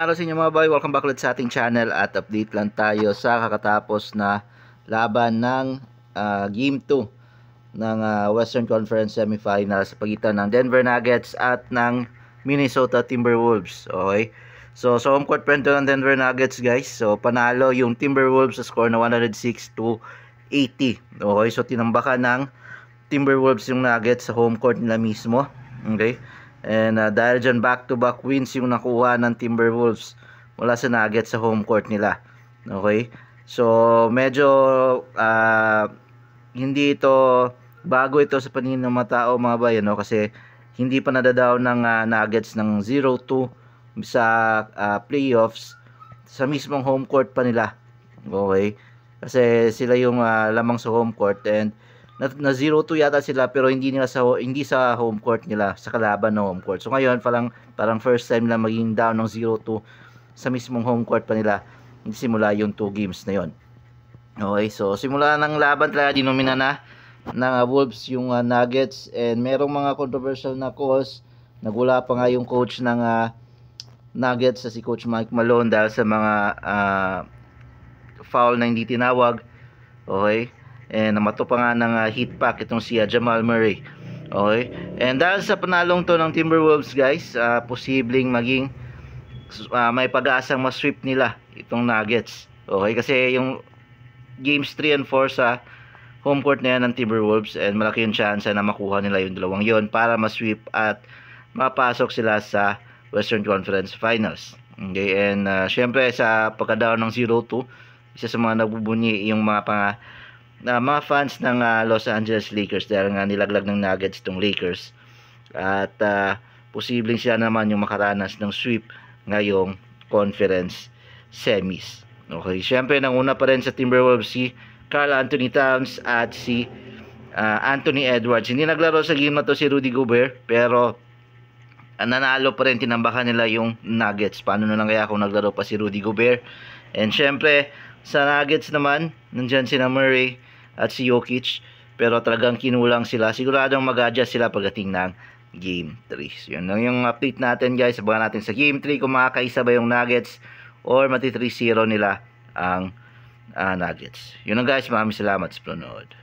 Hello sa inyo mga boy, welcome back ulit sa ating channel at update lang tayo sa kakatapos na laban ng uh, Game 2 ng uh, Western Conference Semifinal sa pagitan ng Denver Nuggets at ng Minnesota Timberwolves. Okay? So, sa home court prento ng Denver Nuggets guys, so panalo yung Timberwolves sa score na 106 to 80. Okay? So, tinambakan ng Timberwolves yung Nuggets sa home court nila mismo. Okay? And uh, dahil dyan back-to-back -back wins yung nakuha ng Timberwolves mula sa Nuggets sa home court nila. Okay? So medyo uh, hindi ito bago ito sa paningin ng mga tao mga bayan no? kasi hindi pa nadadaw ng uh, Nuggets ng 0-2 sa uh, playoffs sa mismong home court pa nila. Okay? Kasi sila yung uh, lamang sa home court and na, na 0-2 yata sila pero hindi nila sa hindi sa home court nila sa kalaban ng home court. So ngayon parang parang first time lang maging down ng 0-2 sa mismong home court pa nila hindi simula yung 2 games na yon. Okay, so simula ng laban talaga dinomina na ng uh, Wolves yung uh, Nuggets and merong mga controversial na calls. Nagula pa nga yung coach ng uh, Nuggets sa si Coach Mike Malone dahil sa mga uh, foul na hindi tinawag. Okay. And eh, namato pa nga ng uh, heat pack itong si uh, Jamal Murray. Okay? And dahil sa panalong to ng Timberwolves guys, uh, posibleng maging uh, may pag-aasang ma-sweep nila itong Nuggets. Okay? Kasi yung games 3 and 4 sa home court na yan ng Timberwolves and malaki yung chance na makuha nila yung dalawang yon para ma-sweep at mapasok sila sa Western Conference Finals. Okay, and uh, syempre sa pagka-down ng 0-2, isa sa mga nagbubunyi yung mga pang uh, mga fans ng uh, Los Angeles Lakers dahil nga nilaglag ng Nuggets itong Lakers at uh, posibleng sila naman yung makaranas ng sweep ngayong conference semis. Okay, syempre nanguna pa rin sa Timberwolves si Carl Anthony Towns at si uh, Anthony Edwards. Hindi naglaro sa game na to si Rudy Gobert pero nanalo pa rin tinambakan nila yung Nuggets. Paano na lang kaya kung naglaro pa si Rudy Gobert? And syempre sa Nuggets naman, nandyan si na Murray at si Jokic pero talagang kinulang sila. Siguradong mag-adjust sila pagdating ng Game 3. So, yun lang yung update natin guys. Abangan natin sa Game 3 kung makakaisa ba yung Nuggets or mati 3-0 nila ang uh, Nuggets. Yun lang guys. Maraming salamat sa panonood.